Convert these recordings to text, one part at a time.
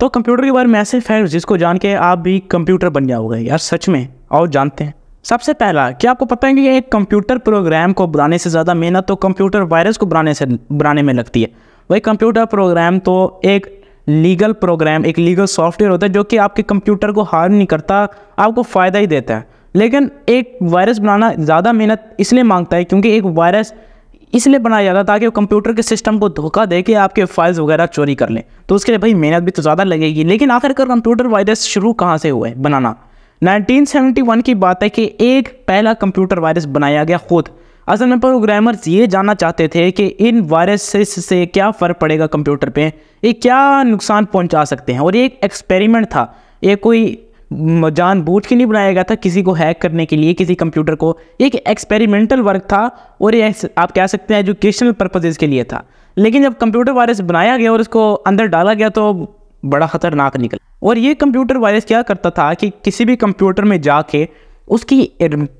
तो कंप्यूटर के बारे में ऐसे फैक्ट्स जिसको जान के आप भी कंप्यूटर बन जाओगे यार सच में और जानते हैं सबसे पहला क्या आपको पता है कि एक कंप्यूटर प्रोग्राम को बनाने से ज़्यादा मेहनत तो कंप्यूटर वायरस को बनाने से बनाने में लगती है वही कंप्यूटर प्रोग्राम तो एक लीगल प्रोग्राम एक लीगल सॉफ्टवेयर होता है जो कि आपके कंप्यूटर को हार्म नहीं करता आपको फ़ायदा ही देता है लेकिन एक वायरस बनाना ज़्यादा मेहनत इसलिए मांगता है क्योंकि एक वायरस इसलिए बनाया जाता ताकि वो कंप्यूटर के सिस्टम को धोखा दे के आपके फाइल्स वगैरह चोरी कर लें तो उसके लिए भाई मेहनत भी तो ज़्यादा लगेगी लेकिन आखिरकार कंप्यूटर वायरस शुरू कहाँ से हुआ है बनाना 1971 की बात है कि एक पहला कंप्यूटर वायरस बनाया गया खुद असल में प्रोग्रामर्स ये जानना चाहते थे कि इन वायरसेस से क्या फ़र्क पड़ेगा कंप्यूटर पे ये क्या नुकसान पहुंचा सकते हैं और ये एक एक्सपेरिमेंट था ये कोई जान बूझ के नहीं बनाया गया था किसी को हैक करने के लिए किसी कंप्यूटर को एक एक्सपेरिमेंटल वर्क था और ये आप कह सकते हैं एजुकेशनल पर्पजेज के लिए था लेकिन जब कंप्यूटर वायरस बनाया गया और इसको अंदर डाला गया तो बड़ा ख़तरनाक निकला और ये कंप्यूटर वायरस क्या करता था कि किसी भी कंप्यूटर में जाके उसकी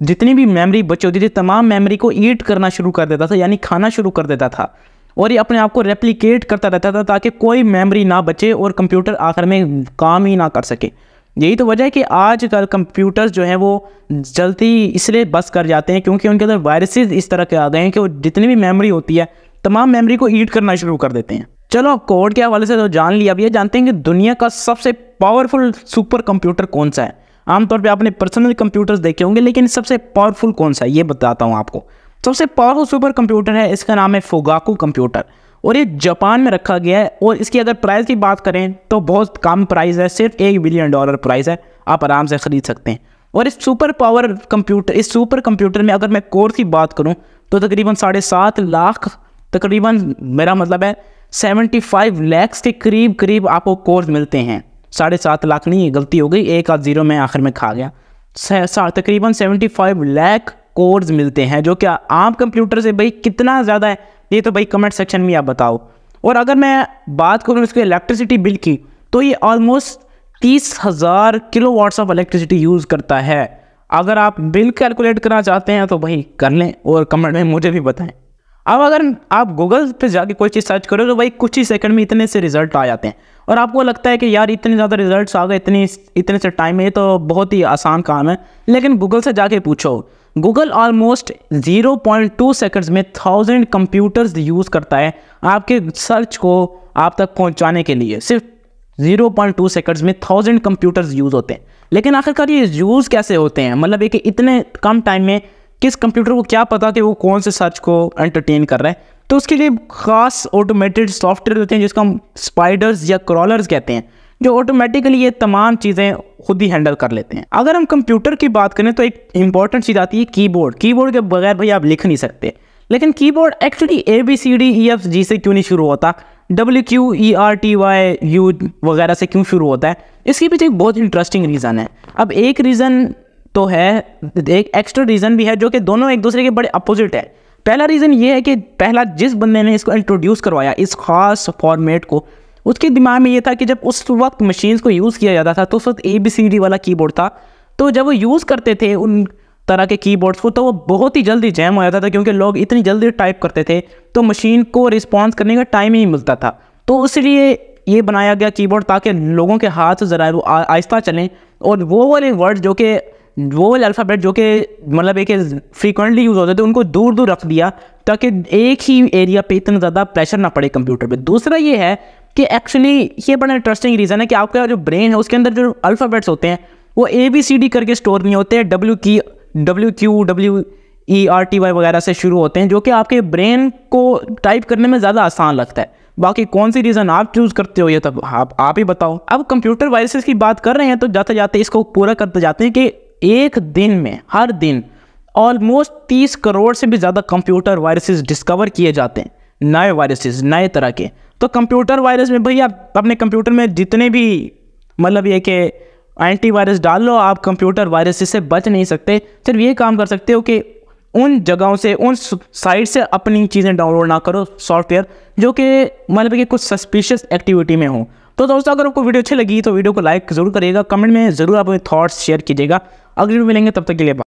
जितनी भी मेमोरी बची होती थी तमाम मेमोरी को ईट करना शुरू कर देता था यानी खाना शुरू कर देता था और ये अपने आप को रेप्लिकेट करता रहता था ताकि कोई मेमोरी ना बचे और कंप्यूटर आखिर में काम ही ना कर सके यही तो वजह है कि आजकल कंप्यूटर्स जो हैं वो जल्दी इसलिए बस कर जाते हैं क्योंकि उनके अंदर वायरसेस इस तरह के आ गए हैं कि वो जितनी भी मेमोरी होती है तमाम मेमोरी को ईट करना शुरू कर देते हैं चलो कोड के हवाले से तो जान लिया अब ये जानते हैं कि दुनिया का सबसे पावरफुल सुपर कंप्यूटर कौन सा है आमतौर पर आपने पर्सनल कंप्यूटर्स देखे होंगे लेकिन सबसे पावरफुल कौन सा है ये बताता हूँ आपको सबसे पावरफुल सुपर कंप्यूटर है इसका नाम है फोगाकू कंप्यूटर और ये जापान में रखा गया है और इसकी अगर प्राइस की बात करें तो बहुत कम प्राइस है सिर्फ एक बिलियन डॉलर प्राइस है आप आराम से ख़रीद सकते हैं और इस सुपर पावर कंप्यूटर इस सुपर कंप्यूटर में अगर मैं कोर की बात करूँ तो तकरीबन साढ़े सात लाख तकरीबन मेरा मतलब है सेवेंटी फाइव लैक्स के करीब करीब आपको कोर्स मिलते हैं साढ़े सात लाख नहीं है गलती हो गई एक आध जीरो में आखिर में खा गया तकरीबन सेवेंटी फाइव लैख कोर्स मिलते हैं जो कि आम कंप्यूटर से भाई कितना ज़्यादा है ये तो भाई कमेंट सेक्शन में आप बताओ और अगर मैं बात करूँ इसके इलेक्ट्रिसिटी बिल की तो ये ऑलमोस्ट तीस हज़ार kilo watts of electricity use करता है अगर आप बिल कैलकुलेट करना चाहते हैं तो भाई कर लें और कमेंट में मुझे भी बताएं अब अगर आप गूगल पे जाके कोई चीज़ सर्च करो तो भाई कुछ ही सेकंड में इतने से रिजल्ट आ जाते हैं और आपको लगता है कि यार इतने ज़्यादा रिजल्ट्स आ गए इतनी इतने से टाइम ये तो बहुत ही आसान काम है लेकिन गूगल से जाके पूछो गूगल ऑलमोस्ट 0.2 सेकेंड्स में थाउजेंड कंप्यूटर्स यूज़ करता है आपके सर्च को आप तक पहुँचाने के लिए सिर्फ 0.2 सेकेंड्स में थाउजेंड कंप्यूटर्स यूज़ होते हैं लेकिन आखिरकार ये यूज़ कैसे होते हैं मतलब एक इतने कम टाइम में किस कंप्यूटर को क्या पता कि वो कौन से सर्च को एंटरटेन कर रहा है तो उसके लिए खास ऑटोमेटेड सॉफ्टवेयर होते हैं जिसको हम स्पाइडर्स या क्रॉलर्स कहते हैं जो ऑटोमेटिकली ये तमाम चीज़ें खुद ही हैंडल कर लेते हैं अगर हम कंप्यूटर की बात करें तो एक इंपॉर्टेंट चीज़ आती है कीबोर्ड कीबोर्ड के बगैर भाई आप लिख नहीं सकते लेकिन keyboard actually A B C D E F G से क्यों नहीं शुरू होता W Q E R T Y U वगैरह से क्यों शुरू होता है इसके पीछे एक बहुत इंटरेस्टिंग रीज़न है अब एक रीज़न तो है एक एक्स्ट्रा रीज़न भी है जो कि दोनों एक दूसरे के बड़े अपोजिट है पहला रीज़न ये है कि पहला जिस बंदे ने इसको इंट्रोड्यूस करवाया इस खास फॉर्मेट को उसके दिमाग में ये था कि जब उस वक्त मशीन को यूज़ किया जाता था तो उस वक्त ए बी सी डी वाला कीबोर्ड था तो जब वो यूज़ करते थे उन तरह के कीबोर्ड्स को तो वो बहुत ही जल्दी जैम हो जाता था क्योंकि लोग इतनी जल्दी टाइप करते थे तो मशीन को रिस्पॉन्स करने का टाइम ही मिलता था तो इसलिए ये बनाया गया कीबोर्ड ताकि लोगों के हाथ ज़रा वो आहिस्ता चलें और वो वाले वर्ड जो कि वो वाले अल्फ़ाबेट जो कि मतलब एक फ्रीक्वेंटली यूज़ होते थे उनको दूर दूर रख दिया ताकि एक ही एरिया पे इतना ज़्यादा प्रेशर ना पड़े कंप्यूटर पे दूसरा ये है कि एक्चुअली ये बड़ा इंटरेस्टिंग रीज़न है कि आपका जो ब्रेन है उसके अंदर जो अल्फ़ाबेट्स होते हैं वो ए बी सी डी करके स्टोर नहीं होते हैं डब्ल्यू की W Q W E R T Y वगैरह से शुरू होते हैं जो कि आपके ब्रेन को टाइप करने में ज़्यादा आसान लगता है बाकी कौन सी रीज़न आप चूज़ करते हो ये तब आप आप ही बताओ अब कंप्यूटर वायरसेस की बात कर रहे हैं तो जाते जाते इसको पूरा करते जाते हैं कि एक दिन में हर दिन ऑलमोस्ट तीस करोड़ से भी ज़्यादा कंप्यूटर वायरसेस डिस्कवर किए जाते हैं नए वायरसेस नए तरह के तो कंप्यूटर वायरस में भैया अपने कंप्यूटर में जितने भी मतलब ये कि एंटीवायरस डाल लो आप कंप्यूटर वायरस से बच नहीं सकते सिर्फ ये काम कर सकते हो कि उन जगहों से उन साइट से अपनी चीज़ें डाउनलोड ना करो सॉफ्टवेयर जो कि मतलब कि कुछ सस्पिशियस एक्टिविटी में हो तो दोस्तों अगर आपको वीडियो अच्छी लगी तो वीडियो को लाइक ज़रूर करिएगा कमेंट में ज़रूर अपने थॉट्स शेयर कीजिएगा अगली मिलेंगे तब तक के लिए